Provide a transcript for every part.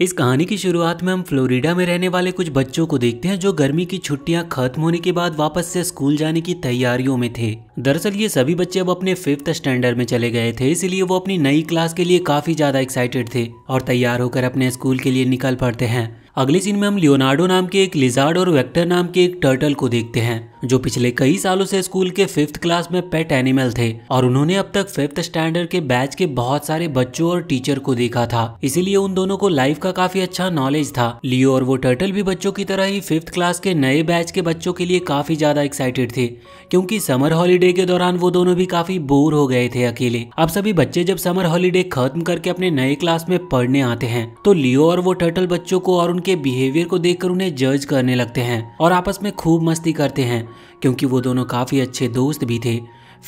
इस कहानी की शुरुआत में हम फ्लोरिडा में रहने वाले कुछ बच्चों को देखते हैं जो गर्मी की छुट्टियां खत्म होने के बाद वापस से स्कूल जाने की तैयारियों में थे दरअसल ये सभी बच्चे अब अपने फिफ्थ स्टैंडर्ड में चले गए थे इसलिए वो अपनी नई क्लास के लिए काफी ज्यादा एक्साइटेड थे और तैयार होकर अपने स्कूल के लिए निकल पड़ते हैं अगले सीन में हम लियोनार्डो नाम के एक लिजार्ड और वेक्टर नाम के एक टर्टल को देखते हैं जो पिछले कई सालों से स्कूल के फिफ्थ क्लास में पेट एनिमल थे और उन्होंने अब तक फिफ्थ स्टैंडर्ड के बैच के बहुत सारे बच्चों और टीचर को देखा था इसीलिए उन दोनों को लाइफ का काफी अच्छा नॉलेज था लियो और वो टर्टल भी बच्चों की तरह ही फिफ्थ क्लास के नए बैच के बच्चों के लिए काफी ज्यादा एक्साइटेड थे क्योंकि समर हॉलीडे के दौरान वो दोनों भी काफी बोर हो गए थे अकेले अब सभी बच्चे जब समर हॉलीडे खत्म करके अपने नए क्लास में पढ़ने आते हैं तो लियो और वो टर्टल बच्चों को और उनके के बिहेवियर को देखकर उन्हें जज करने लगते हैं और आपस में खूब मस्ती करते हैं क्योंकि वो दोनों काफ़ी अच्छे दोस्त भी थे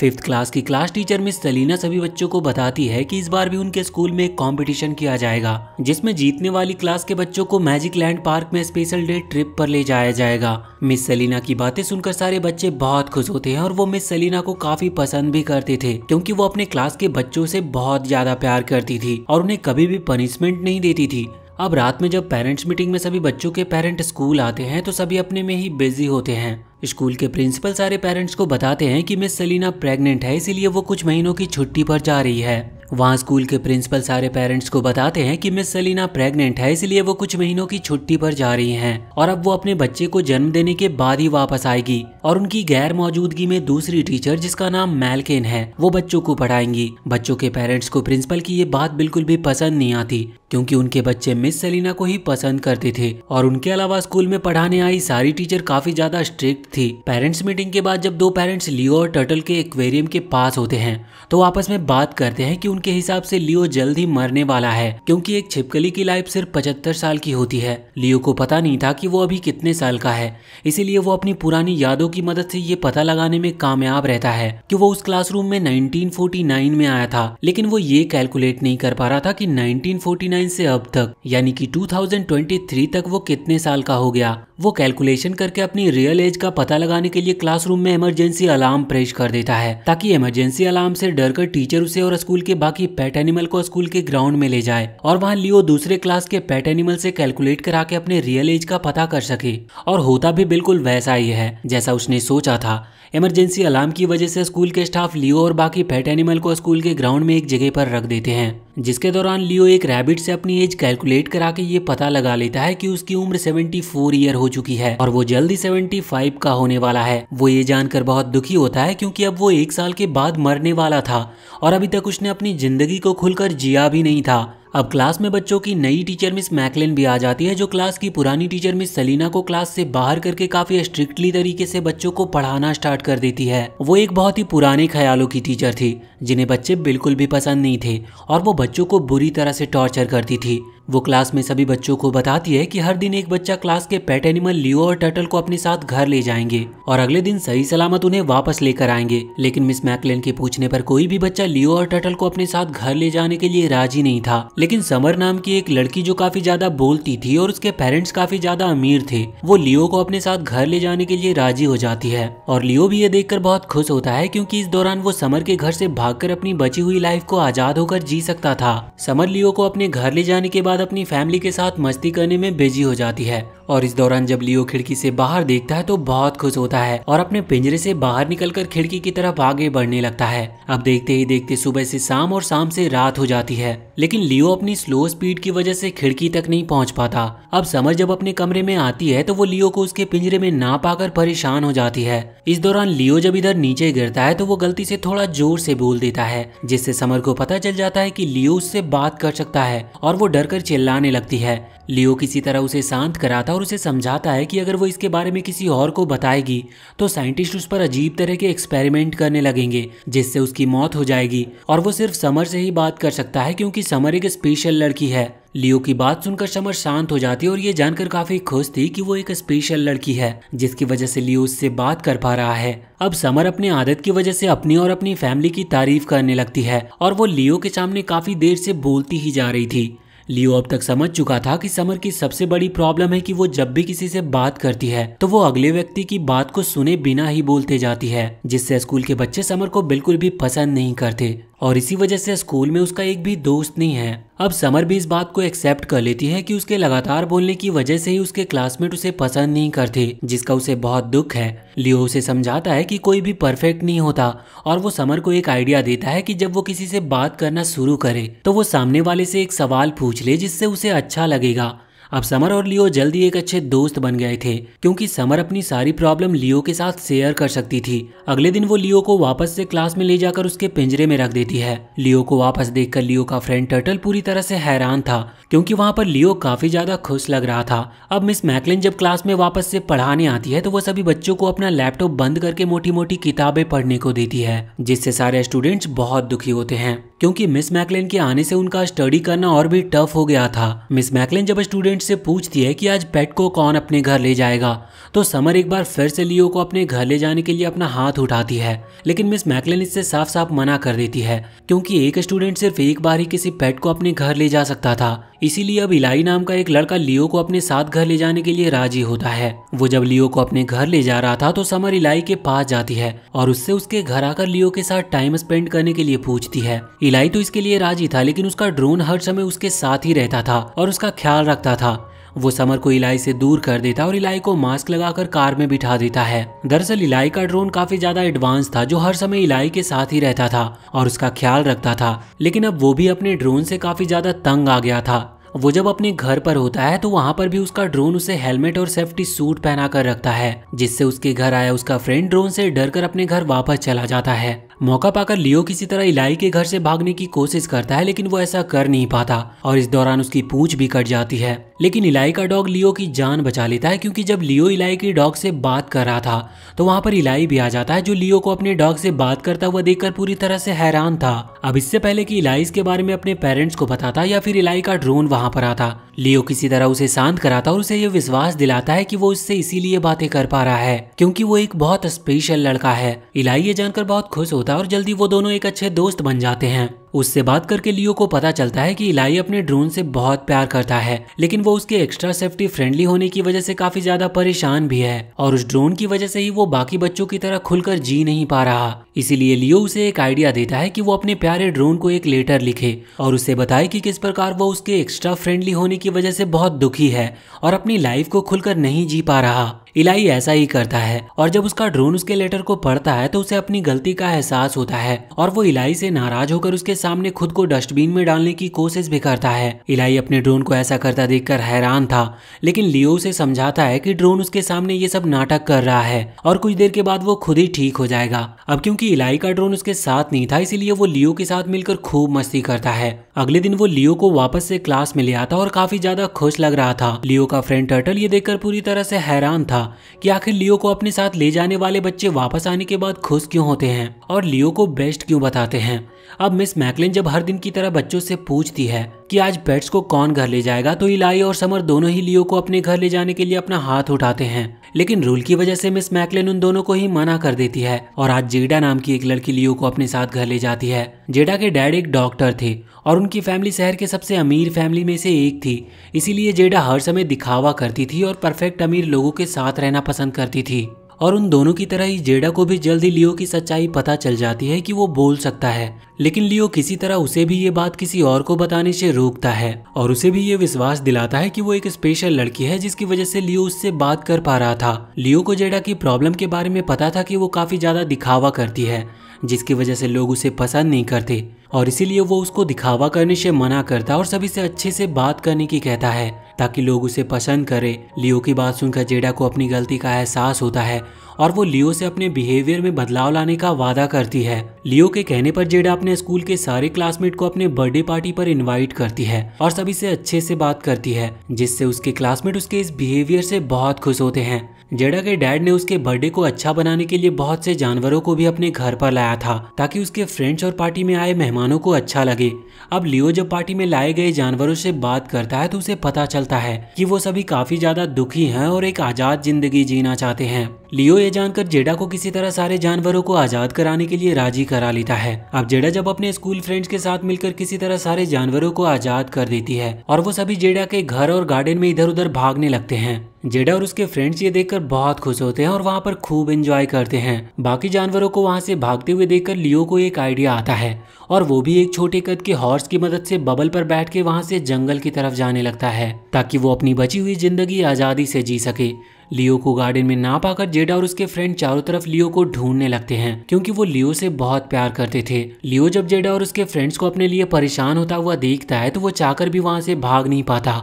फिफ्थ क्लास की क्लास टीचर मिस सलीना सभी बच्चों को बताती है कि इस बार भी उनके स्कूल में एक कॉम्पिटिशन किया जाएगा जिसमें जीतने वाली क्लास के बच्चों को मैजिक लैंड पार्क में स्पेशल डे ट्रिप पर ले जाया जाएगा मिस सलीना की बातें सुनकर सारे बच्चे बहुत खुश होते हैं और वो मिस सलीना को काफी पसंद भी करते थे क्योंकि वो अपने क्लास के बच्चों से बहुत ज्यादा प्यार करती थी और उन्हें कभी भी पनिशमेंट नहीं देती थी अब रात में जब पेरेंट्स मीटिंग में सभी बच्चों के पेरेंट स्कूल आते हैं तो सभी अपने में ही बिजी होते हैं स्कूल के प्रिंसिपल सारे पेरेंट्स को बताते हैं कि मिस सलीना प्रेग्नेंट है इसीलिए वो कुछ महीनों की छुट्टी पर जा रही है वहाँ स्कूल के प्रिंसिपल सारे पेरेंट्स को बताते हैं कि मिस सलीना प्रेग्नेंट है इसलिए वो कुछ महीनों की छुट्टी पर जा रही हैं और अब वो अपने बच्चे को जन्म देने के बाद ही वापस आएगी और उनकी गैर मौजूदगी में दूसरी टीचर जिसका नाम मैलकेन है वो बच्चों को पढ़ाएंगी बच्चों के पेरेंट्स को प्रिंसिपल की ये बात बिल्कुल भी पसंद नहीं आती क्योंकि उनके बच्चे मिस सलीना को ही पसंद करते थे और उनके अलावा स्कूल में पढ़ाने आई सारी टीचर काफी ज्यादा स्ट्रिक्ट थी पेरेंट्स मीटिंग के बाद जब दो पेरेंट्स लियो और टर्टल के एक्वेरियम के पास होते हैं तो आपस में बात करते हैं कि उनके हिसाब से लियो जल्द ही मरने वाला है क्योंकि एक छिपकली की लाइफ सिर्फ पचहत्तर साल की होती है लियो को पता नहीं था कि वो अभी कितने साल का है इसीलिए वो अपनी पुरानी यादों की मदद से ये पता लगाने में कामयाब रहता है कि वो उस क्लासरूम में 1949 में आया था लेकिन वो ये कैलकुलेट नहीं कर पा रहा था कि 1949 से अब तक यानी कि 2023 तक वो कितने साल का हो गया वो कैलकुलेशन करके अपनी रियल एज का पता लगाने के लिए क्लासरूम में इमरजेंसी अलार्म प्रेस कर देता है ताकि इमरजेंसी अलार्म से डर कर टीचर उसे और स्कूल के बाकी पेट एनिमल को स्कूल के ग्राउंड में ले जाए और वहाँ लियो दूसरे क्लास के पेट एनिमल से कैलकुलेट करा के अपने रियल एज का पता कर सके और होता भी बिल्कुल वैसा ही है जैसा उसने सोचा था इमरजेंसी अलार्म की वजह से स्कूल के स्टाफ लियो और बाकी पेट एनिमल को स्कूल के ग्राउंड में एक जगह पर रख देते हैं जिसके दौरान लियो एक रैबिट से अपनी एज कैलकुलेट करा के ये पता लगा लेता है कि उसकी उम्र 74 ईयर हो चुकी है और वो जल्दी 75 का होने वाला है वो ये जानकर बहुत दुखी होता है क्योंकि अब वो एक साल के बाद मरने वाला था और अभी तक उसने अपनी जिंदगी को खुलकर जिया भी नहीं था अब क्लास में बच्चों की नई टीचर मिस मैकलेन भी आ जाती है जो क्लास की पुरानी टीचर मिस सलीना को क्लास से बाहर करके काफी स्ट्रिक्टली तरीके से बच्चों को पढ़ाना स्टार्ट कर देती है वो एक बहुत ही पुराने ख्यालों की टीचर थी जिन्हें बच्चे बिल्कुल भी पसंद नहीं थे और वो बच्चों को बुरी तरह से टॉर्चर करती थी वो क्लास में सभी बच्चों को बताती है कि हर दिन एक बच्चा क्लास के पेट एनिमल लियो और टर्टल को अपने साथ घर ले जाएंगे और अगले दिन सही सलामत उन्हें वापस लेकर आएंगे लेकिन मिस मैकलेन के पूछने पर कोई भी बच्चा लियो और टर्टल को अपने साथ घर ले जाने के लिए राजी नहीं था लेकिन समर नाम की एक लड़की जो काफी ज्यादा बोलती थी और उसके पेरेंट्स काफी ज्यादा अमीर थे वो लियो को अपने साथ घर ले जाने के लिए राजी हो जाती है और लियो भी ये देख बहुत खुश होता है क्योंकि इस दौरान वो समर के घर से भागकर अपनी बची हुई लाइफ को आजाद होकर जी सकता था समर लियो को अपने घर ले जाने के बाद बाद अपनी फैमिली के साथ मस्ती करने में बिजी हो जाती है और इस दौरान जब लियो खिड़की से बाहर देखता है तो बहुत खुश होता है और अपने पिंजरे से बाहर निकलकर खिड़की की तरफ आगे बढ़ने लगता है अब देखते ही देखते सुबह से शाम और शाम से रात हो जाती है लेकिन लियो अपनी स्लो स्पीड की वजह से खिड़की तक नहीं पहुंच पाता अब समर जब अपने कमरे में आती है तो वो लियो को उसके पिंजरे में ना पाकर परेशान हो जाती है इस दौरान लियो जब इधर नीचे गिरता है तो वो गलती से थोड़ा जोर से बोल देता है जिससे समर को पता चल जाता है कि लियो उससे बात कर सकता है और वो डर कर चिल्लाने लगती है लियो किसी तरह उसे शांत कराता और उसे समझाता है कि अगर वो इसके बारे में किसी और को बताएगी तो साइंटिस्ट उस पर अजीब तरह के एक्सपेरिमेंट करने लगेंगे जिससे उसकी मौत हो जाएगी और वो सिर्फ समर से ही बात कर सकता है क्योंकि समर एक स्पेशल लड़की है लियो की बात सुनकर समर शांत हो जाती है और ये जानकर काफी खुश थी कि वो एक स्पेशल लड़की है जिसकी वजह से लियो उससे बात कर पा रहा है अब समर अपने आदत की वजह से अपनी और अपनी फैमिली की तारीफ करने लगती है और वो लियो के सामने काफी देर से बोलती ही जा रही थी लियो अब तक समझ चुका था कि समर की सबसे बड़ी प्रॉब्लम है कि वो जब भी किसी से बात करती है तो वो अगले व्यक्ति की बात को सुने बिना ही बोलते जाती है जिससे स्कूल के बच्चे समर को बिल्कुल भी पसंद नहीं करते और इसी वजह से स्कूल में उसका एक भी दोस्त नहीं है अब समर भी इस बात को एक्सेप्ट कर लेती है कि उसके लगातार बोलने की वजह से ही उसके क्लासमेट उसे पसंद नहीं करते जिसका उसे बहुत दुख है लियो उसे समझाता है कि कोई भी परफेक्ट नहीं होता और वो समर को एक आइडिया देता है कि जब वो किसी से बात करना शुरू करे तो वो सामने वाले से एक सवाल पूछ ले जिससे उसे अच्छा लगेगा अब समर और लियो जल्दी एक अच्छे दोस्त बन गए थे क्योंकि समर अपनी सारी प्रॉब्लम लियो के साथ शेयर कर सकती थी अगले दिन वो लियो को वापस से क्लास में ले जाकर उसके पिंजरे में रख देती है लियो को वापस देखकर लियो का फ्रेंड टर्टल पूरी तरह से हैरान था क्योंकि वहाँ पर लियो काफी ज्यादा खुश लग रहा था अब मिस मैकलिन जब क्लास में वापस से पढ़ाने आती है तो वो सभी बच्चों को अपना लैपटॉप बंद करके मोटी मोटी किताबें पढ़ने को देती है जिससे सारे स्टूडेंट्स बहुत दुखी होते हैं क्योंकि मिस मैकलिन के आने से उनका स्टडी करना और भी टफ हो गया था मिस मैकलिन जब स्टूडेंट पेट से पूछती है कि आज पेट को कौन अपने घर ले जाएगा तो समर एक बार फिर से लियो को अपने घर ले जाने के लिए अपना हाथ उठाती है लेकिन मिस मैकलिन इससे साफ साफ मना कर देती है क्योंकि एक स्टूडेंट सिर्फ एक बार ही किसी पेट को अपने घर ले जा सकता था इसीलिए अब इलाई नाम का एक लड़का लियो को अपने साथ घर ले जाने के लिए राजी होता है वो जब लियो को अपने घर ले जा रहा था तो समर इलाई के पास जाती है और उससे उसके घर आकर लियो के साथ टाइम स्पेंड करने के लिए पूछती है इलाई तो इसके लिए राजी था लेकिन उसका ड्रोन हर समय उसके साथ ही रहता था और उसका ख्याल रखता था था वो समर को इलाई से दूर कर देता और इलाई को मास्क लगाकर कार में बिठा देता है दरअसल इलाई का ड्रोन काफी ज्यादा एडवांस था जो हर समय इलाई के साथ ही रहता था और उसका ख्याल रखता था लेकिन अब वो भी अपने ड्रोन से काफी ज्यादा तंग आ गया था वो जब अपने घर पर होता है तो वहाँ पर भी उसका ड्रोन उसे हेलमेट और सेफ्टी सूट पहना कर रखता है जिससे उसके घर आया उसका फ्रेंड ड्रोन से कर अपने घर वापस चला जाता है मौका पाकर लियो किसी तरह इलाई के घर से भागने की कोशिश करता है लेकिन वो ऐसा कर नहीं पाता और इस दौरान उसकी पूछ भी कट जाती है लेकिन इलाई का डॉग लियो की जान बचा लेता है क्योंकि जब लियो इलाई के डॉग से बात कर रहा था तो वहां पर इलाई भी आ जाता है जो लियो को अपने डॉग से बात करता हुआ देखकर पूरी तरह से हैरान था अब इससे पहले कि इलाई इसके बारे में अपने पेरेंट्स को बताता या फिर इलाई का ड्रोन वहां पर आता लियो किसी तरह उसे शांत कराता और उसे ये विश्वास दिलाता है कि वो उससे इसीलिए बातें कर पा रहा है क्योंकि वो एक बहुत स्पेशल लड़का है इलाई ये जानकर बहुत खुश होता होता है और जल्दी वो दोनों एक अच्छे दोस्त बन जाते हैं उससे बात करके लियो को पता चलता है कि इलाई अपने ड्रोन से बहुत प्यार करता है लेकिन वो उसके एक्स्ट्रा सेफ्टी फ्रेंडली होने की वजह से काफी ज्यादा परेशान भी है और उस ड्रोन की वजह से ही वो बाकी बच्चों की तरह खुलकर जी नहीं पा रहा इसीलिए लियो उसे एक आइडिया देता है कि वो अपने प्यारे ड्रोन को एक लेटर लिखे और उसे बताए कि किस प्रकार वो उसके एक्स्ट्रा फ्रेंडली होने की वजह से बहुत दुखी है और अपनी लाइफ को खुलकर नहीं जी पा रहा इलाई ऐसा ही करता है और जब उसका ड्रोन उसके लेटर को पढ़ता है तो उसे अपनी गलती का एहसास होता है और वो इलाई से नाराज होकर उसके सामने खुद को डस्टबिन में डालने की कोशिश भी करता है इलाई अपने ड्रोन को ऐसा करता देखकर हैरान था लेकिन लियो उसे समझाता है कि ड्रोन उसके सामने ये सब नाटक कर रहा है और कुछ देर के बाद वो खुद ही ठीक हो जाएगा अब क्योंकि इलाई का ड्रोन उसके साथ नहीं था इसीलिए वो लियो के साथ मिलकर खूब मस्ती करता है अगले दिन वो लियो को वापस से क्लास में ले आता और काफी ज्यादा खुश लग रहा था लियो का फ्रेंड टर्टल ये देखकर पूरी तरह से हैरान था था कि आखिर लियो को अपने साथ ले जाने वाले बच्चे वापस आने के बाद खुश क्यों होते हैं और लियो को बेस्ट क्यों बताते हैं अब मिस मैकलिन जब हर दिन की तरह बच्चों से पूछती है कि आज पेट्स को कौन घर ले जाएगा तो इलाई और समर दोनों ही लियो को अपने घर ले जाने के लिए अपना हाथ उठाते हैं लेकिन रूल की वजह से मिस मैकलिन उन दोनों को ही मना कर देती है और आज जेडा नाम की एक लड़की लियो को अपने साथ घर ले जाती है जेडा के डैड एक डॉक्टर थे और उनकी फैमिली शहर के सबसे अमीर फैमिली में से एक थी इसीलिए जेडा हर समय दिखावा करती थी और परफेक्ट अमीर लोगों के साथ रहना पसंद करती थी और उन दोनों की तरह ही जेडा को भी जल्दी लियो की सच्चाई पता चल जाती है कि वो बोल सकता है लेकिन लियो किसी तरह उसे भी ये बात किसी और को बताने से रोकता है और उसे भी ये विश्वास दिलाता है कि वो एक स्पेशल लड़की है जिसकी वजह से लियो उससे बात कर पा रहा था लियो को जेडा की प्रॉब्लम के बारे में पता था कि वो काफी ज्यादा दिखावा करती है जिसकी वजह से लोग उसे पसंद नहीं करते और इसीलिए वो उसको दिखावा करने से मना करता और सभी से अच्छे से बात करने की कहता है ताकि लोग उसे पसंद करें लियो की बात सुनकर जेडा को अपनी गलती का एहसास होता है और वो लियो से अपने बिहेवियर में बदलाव लाने का वादा करती है लियो के कहने पर जेडा अपने स्कूल के सारे क्लासमेट को अपने बर्थडे पार्टी पर इनवाइट करती है और सभी से अच्छे से बात करती है जिससे उसके क्लासमेट उसके इस बिहेवियर से बहुत खुश होते हैं जेडा के डैड ने उसके बर्थडे को अच्छा बनाने के लिए बहुत से जानवरों को भी अपने घर पर लाया था ताकि उसके फ्रेंड्स और पार्टी में आए मेहमानों को अच्छा लगे अब लियो जब पार्टी में लाए गए जानवरों से बात करता है तो उसे पता चलता है कि वो सभी काफी ज्यादा दुखी हैं और एक आजाद जिंदगी जीना चाहते हैं लियो ये जानकर जेडा को किसी तरह सारे जानवरों को आजाद कराने के लिए राजी करा लेता है अब जेडा जब अपने स्कूल फ्रेंड्स के साथ मिलकर किसी तरह सारे जानवरों को आजाद कर देती है और वो सभी जेडा के घर और गार्डन में इधर उधर भागने लगते हैं जेडा और उसके फ्रेंड्स ये देखकर बहुत खुश होते हैं और वहाँ पर खूब एंजॉय करते हैं बाकी जानवरों को वहाँ से भागते हुए देखकर लियो को एक आइडिया आता है और वो भी एक छोटे कद के हॉर्स की मदद से बबल पर बैठ के वहाँ से जंगल की तरफ जाने लगता है ताकि वो अपनी बची हुई जिंदगी आजादी से जी सके लियो को गार्डन में ना पाकर जेड और उसके फ्रेंड चारों तरफ लियो को ढूंढने लगते हैं क्योंकि वो लियो से बहुत प्यार करते थे लियो जब जेडा और उसके फ्रेंड्स को अपने लिए परेशान होता हुआ देखता है तो वो चाहकर भी वहां से भाग नहीं पाता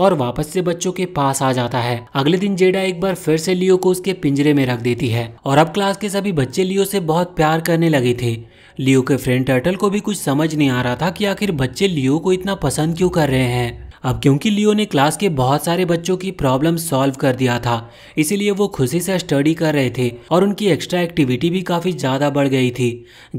और वापस से बच्चों के पास आ जाता है अगले दिन जेडा एक बार फिर से लियो को उसके पिंजरे में रख देती है और अब क्लास के सभी बच्चे लियो से बहुत प्यार करने लगे थे लियो के फ्रेंड टर्टल को भी कुछ समझ नहीं आ रहा था कि आखिर बच्चे लियो को इतना पसंद क्यों कर रहे हैं अब क्योंकि लियो ने क्लास के बहुत सारे बच्चों की प्रॉब्लम सॉल्व कर दिया था इसीलिए वो खुशी से स्टडी कर रहे थे और उनकी एक्स्ट्रा एक्टिविटी भी काफ़ी ज़्यादा बढ़ गई थी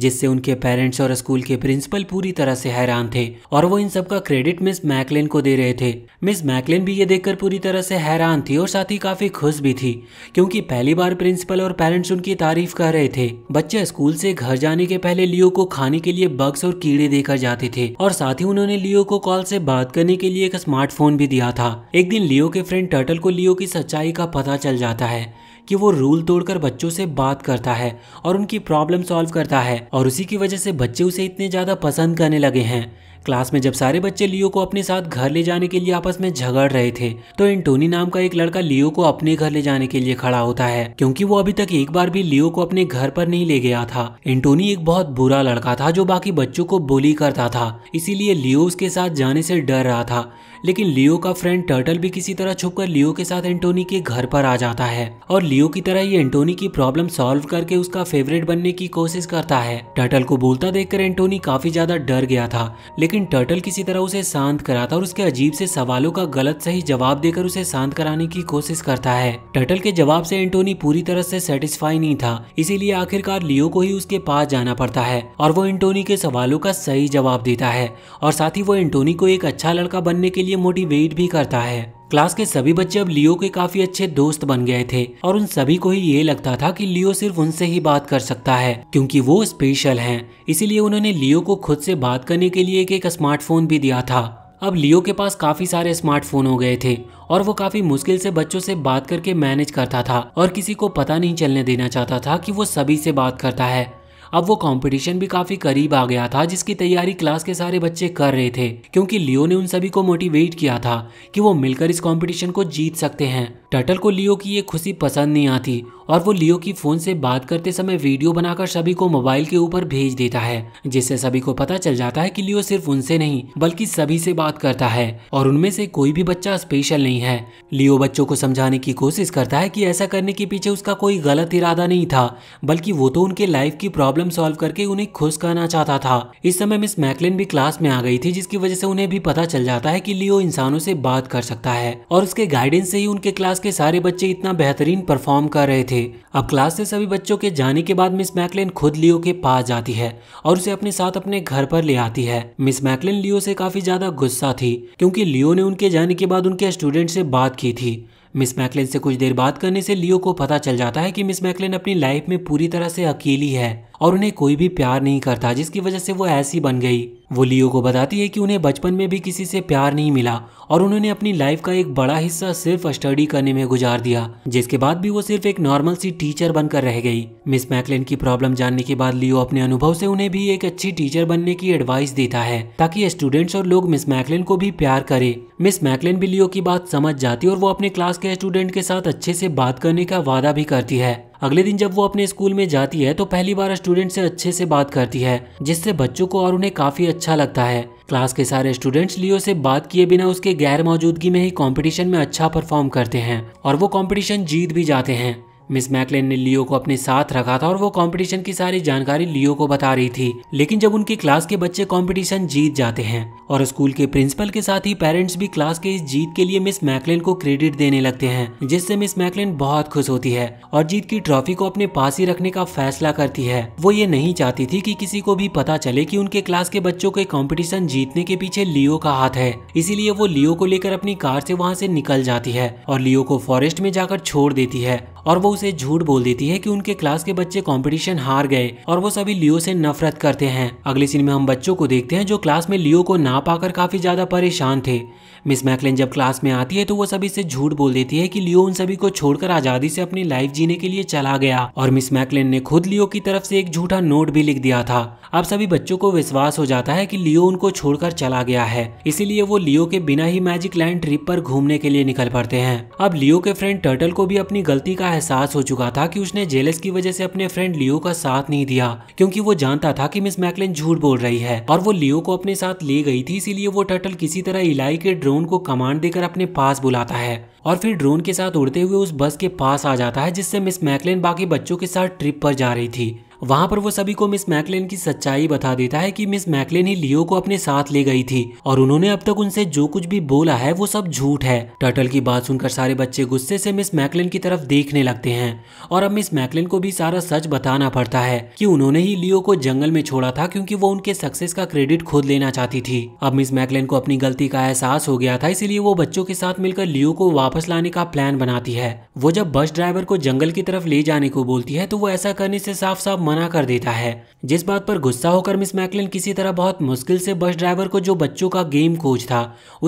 जिससे उनके पेरेंट्स और स्कूल के प्रिंसिपल पूरी तरह से हैरान थे और वो इन सब का क्रेडिट मिस मैकलेन को दे रहे थे मिस मैकलेन भी ये देखकर पूरी तरह से हैरान थी और साथ ही काफ़ी खुश भी थी क्योंकि पहली बार प्रिंसिपल और पेरेंट्स उनकी तारीफ कर रहे थे बच्चे स्कूल से घर जाने के पहले लियो को खाने के लिए बग्स और कीड़े देकर जाते थे और साथ ही उन्होंने लियो को कॉल से बात करने के लिए का स्मार्टफोन भी दिया था एक दिन लियो के फ्रेंड टर्टल को लियो की सच्चाई का पता चल जाता है कि वो रूल तोड़कर बच्चों से बात करता है और उनकी प्रॉब्लम सॉल्व करता है और उसी की वजह से बच्चे उसे इतने ज्यादा पसंद करने लगे हैं क्लास में जब सारे बच्चे लियो को अपने साथ घर ले जाने के लिए आपस में झगड़ रहे थे तो एंटोनी नाम का एक लड़का लियो को अपने घर ले जाने के लिए खड़ा होता है क्योंकि वो अभी तक एक बार भी लियो को अपने घर पर नहीं ले गया था एंटोनी एक बहुत बुरा लड़का था जो बाकी बच्चों को बोली करता था इसीलिए लियो उसके साथ जाने से डर रहा था लेकिन लियो का फ्रेंड टर्टल भी किसी तरह छुपकर लियो के साथ एंटोनी के घर पर आ जाता है और लियो की तरह ही एंटोनी की प्रॉब्लम सॉल्व करके उसका फेवरेट बनने की कोशिश करता है टर्टल को बोलता देखकर एंटोनी काफी ज्यादा डर गया था लेकिन लेकिन टर्टल किसी तरह उसे शांत कराता और उसके अजीब से सवालों का गलत सही जवाब देकर उसे शांत कराने की कोशिश करता है टर्टल के जवाब से एंटोनी पूरी तरह से सेटिस्फाई नहीं था इसीलिए आखिरकार लियो को ही उसके पास जाना पड़ता है और वो एंटोनी के सवालों का सही जवाब देता है और साथ ही वो एंटोनी को एक अच्छा लड़का बनने के लिए मोटिवेट भी करता है क्लास के सभी बच्चे अब लियो के काफी अच्छे दोस्त बन गए थे और उन सभी को ही ये लगता था कि लियो सिर्फ उनसे ही बात कर सकता है क्योंकि वो स्पेशल हैं इसीलिए उन्होंने लियो को खुद से बात करने के लिए एक स्मार्टफोन भी दिया था अब लियो के पास काफी सारे स्मार्टफोन हो गए थे और वो काफी मुश्किल से बच्चों से बात करके मैनेज करता था और किसी को पता नहीं चलने देना चाहता था कि वो सभी से बात करता है अब वो कंपटीशन भी काफी करीब आ गया था जिसकी तैयारी क्लास के सारे बच्चे कर रहे थे क्योंकि लियो ने उन सभी को मोटिवेट किया था कि वो मिलकर इस कॉम्पिटिशन को जीत सकते हैं टर्टल को लियो की ये खुशी पसंद नहीं आती और वो लियो की फोन से बात करते समय वीडियो बनाकर सभी को मोबाइल के ऊपर भेज देता है जिससे सभी को पता चल जाता है कि लियो सिर्फ उनसे नहीं बल्कि सभी से बात करता है और उनमें से कोई भी बच्चा स्पेशल नहीं है लियो बच्चों को समझाने की कोशिश करता है कि ऐसा करने के पीछे उसका कोई गलत इरादा नहीं था बल्कि वो तो उनके लाइफ की प्रॉब्लम सॉल्व करके उन्हें खुश करना चाहता था इस समय मिस मैकलिन भी क्लास में आ गई थी जिसकी वजह से उन्हें भी पता चल जाता है की लियो इंसानों से बात कर सकता है और उसके गाइडेंस से ही उनके क्लास क्लास के सारे बच्चे इतना बेहतरीन परफॉर्म कर रहे थे अब क्लास से सभी बच्चों के जाने के बाद मिस मैकलिन खुद लियो के पास जाती है और उसे अपने साथ अपने घर पर ले आती है मिस मैकलिन लियो से काफी ज्यादा गुस्सा थी क्योंकि लियो ने उनके जाने के बाद उनके स्टूडेंट से बात की थी मिस मैकलिन से कुछ देर बात करने से लियो को पता चल जाता है कि मिस मैकलिन अपनी लाइफ में पूरी तरह से अकेली है और उन्हें कोई भी प्यार नहीं करता जिसकी वजह से वो ऐसी बन गई वो लियो को बताती है कि उन्हें बचपन में भी किसी से प्यार नहीं मिला और उन्होंने अपनी लाइफ का एक बड़ा हिस्सा सिर्फ स्टडी करने में गुजार दिया जिसके बाद भी वो सिर्फ एक नॉर्मल सी टीचर बनकर रह गई मिस मैकलिन की प्रॉब्लम जानने के बाद लियो अपने अनुभव से उन्हें भी एक अच्छी टीचर बनने की एडवाइस देता है ताकि स्टूडेंट्स और लोग मिस मैकलिन को भी प्यार करे मिस मैकलिन भी लियो की बात समझ जाती है और वो अपने क्लास के स्टूडेंट के साथ अच्छे से बात करने का वादा भी करती है अगले दिन जब वो अपने स्कूल में जाती है तो पहली बार स्टूडेंट से अच्छे से बात करती है जिससे बच्चों को और उन्हें काफी अच्छा लगता है क्लास के सारे स्टूडेंट्स लियो से बात किए बिना उसके गैर मौजूदगी में ही कंपटीशन में अच्छा परफॉर्म करते हैं और वो कंपटीशन जीत भी जाते हैं मिस मैकलेन ने लियो को अपने साथ रखा था और वो कंपटीशन की सारी जानकारी लियो को बता रही थी लेकिन जब उनकी क्लास के बच्चे कंपटीशन जीत जाते हैं और स्कूल के प्रिंसिपल के साथ ही पेरेंट्स भी क्लास के इस जीत के लिए मिस मैकलेन को क्रेडिट देने लगते हैं जिससे मिस मैकलेन बहुत खुश होती है और जीत की ट्रॉफी को अपने पास ही रखने का फैसला करती है वो ये नहीं चाहती थी कि किसी को भी पता चले कि उनके क्लास के बच्चों के कॉम्पिटिशन जीतने के पीछे लियो का हाथ है इसीलिए वो लियो को लेकर अपनी कार से वहाँ से निकल जाती है और लियो को फॉरेस्ट में जाकर छोड़ देती है और वो उसे झूठ बोल देती है कि उनके क्लास के बच्चे कंपटीशन हार गए और वो सभी लियो से नफरत करते हैं अगले सीन में हम बच्चों को देखते हैं जो क्लास में लियो को ना पाकर काफी ज्यादा परेशान थे मिस मैकलिन जब क्लास में आती है तो वो सभी से झूठ बोल देती है कि लियो उन सभी को छोड़कर आजादी से अपनी लाइफ जीने के लिए चला गया और मिस मैकलिन ने खुद लियो की तरफ से एक झूठा नोट भी लिख दिया था अब सभी बच्चों को विश्वास हो जाता है कि लियो उनको छोड़कर चला गया है इसीलिए वो लियो के बिना ही मैजिक लैंड ट्रिप पर घूमने के लिए निकल पड़ते हैं अब लियो के फ्रेंड टर्टल को भी अपनी गलती का एहसास हो चुका था कि उसने जेलस की वजह से अपने फ्रेंड लियो का साथ नहीं दिया क्योंकि वो जानता था कि मिस मैकलिन झूठ बोल रही है और वो लियो को अपने साथ ले गई थी इसीलिए वो टर्टल किसी तरह इलाई के ड्रोन को कमांड देकर अपने पास बुलाता है और फिर ड्रोन के साथ उड़ते हुए उस बस के पास आ जाता है जिससे मिस मैकलिन बाकी बच्चों के साथ ट्रिप पर जा रही थी वहां पर वो सभी को मिस मैकलेन की सच्चाई बता देता है कि मिस मैकलेन ही लियो को अपने साथ ले गई थी और उन्होंने अब तक उनसे जो कुछ भी बोला है वो सब झूठ है टर्टल की बात सुनकर सारे बच्चे गुस्से से मिस मैकलेन की तरफ देखने लगते हैं और अब मिस मैकलेन को भी सारा सच बताना पड़ता है कि उन्होंने ही लियो को जंगल में छोड़ा था क्योंकि वो उनके सक्सेस का क्रेडिट खोद लेना चाहती थी अब मिस मैकलेन को अपनी गलती का एहसास हो गया था इसीलिए वो बच्चों के साथ मिलकर लियो को वापस लाने का प्लान बनाती है वो जब बस ड्राइवर को जंगल की तरफ ले जाने को बोलती है तो वो ऐसा करने से साफ साफ मना कर देता है जिस बात पर गुस्सा होकर मिस मैकलिन किसी तरह बहुत मुश्किल से बस ड्राइवर को जो बच्चों का गेम कोच था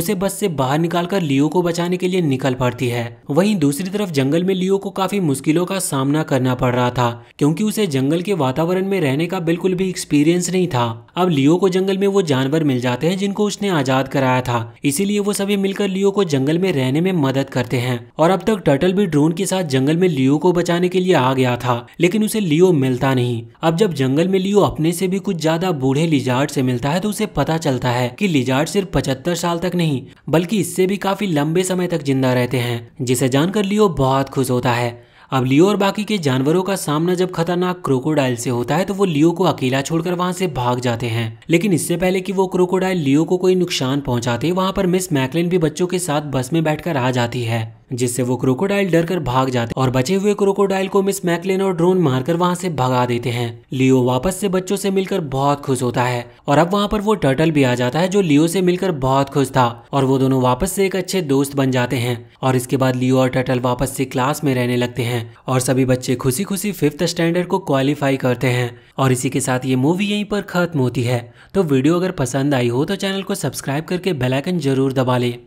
उसे बस से बाहर निकालकर लियो को बचाने के लिए निकल पड़ती है वहीं दूसरी तरफ जंगल में लियो को काफी मुश्किलों का सामना करना पड़ रहा था क्योंकि उसे जंगल के वातावरण में रहने का बिल्कुल भी एक्सपीरियंस नहीं था अब लियो को जंगल में वो जानवर मिल जाते हैं जिनको उसने आजाद कराया था इसीलिए वो सभी मिलकर लियो को जंगल में रहने में मदद करते हैं और अब तक टर्टल भी ड्रोन के साथ जंगल में लियो को बचाने के लिए आ गया था लेकिन उसे लियो मिलता नहीं नहीं अब जब जंगल में लियो अपने से भी कुछ ज्यादा बूढ़े लिजार्ड से मिलता है तो उसे पता चलता है कि लिजार्ड सिर्फ पचहत्तर साल तक नहीं बल्कि इससे भी काफी लंबे समय तक जिंदा रहते हैं जिसे जानकर लियो बहुत खुश होता है अब लियो और बाकी के जानवरों का सामना जब खतरनाक क्रोकोडाइल से होता है तो वो लियो को अकेला छोड़कर वहां से भाग जाते हैं लेकिन इससे पहले कि वो क्रोकोडाइल लियो को कोई नुकसान पहुंचाते वहां पर मिस मैकलिन भी बच्चों के साथ बस में बैठकर आ जाती है जिससे वो क्रोकोडाइल डर कर भाग जाते और बचे हुए क्रोकोडाइल को मिस मैकलिन और ड्रोन मारकर वहाँ से भगा देते हैं लियो वापस से बच्चों से मिलकर बहुत खुश होता है और अब वहाँ पर वो टर्टल भी आ जाता है जो लियो से मिलकर बहुत खुश था और वो दोनों वापस से एक अच्छे दोस्त बन जाते हैं और इसके बाद लियो और टर्टल वापस से क्लास में रहने लगते हैं और सभी बच्चे खुशी खुशी फिफ्थ स्टैंडर्ड को क्वालिफाई करते हैं और इसी के साथ ये मूवी यहीं पर खत्म होती है तो वीडियो अगर पसंद आई हो तो चैनल को सब्सक्राइब करके बेलाइकन जरूर दबा ले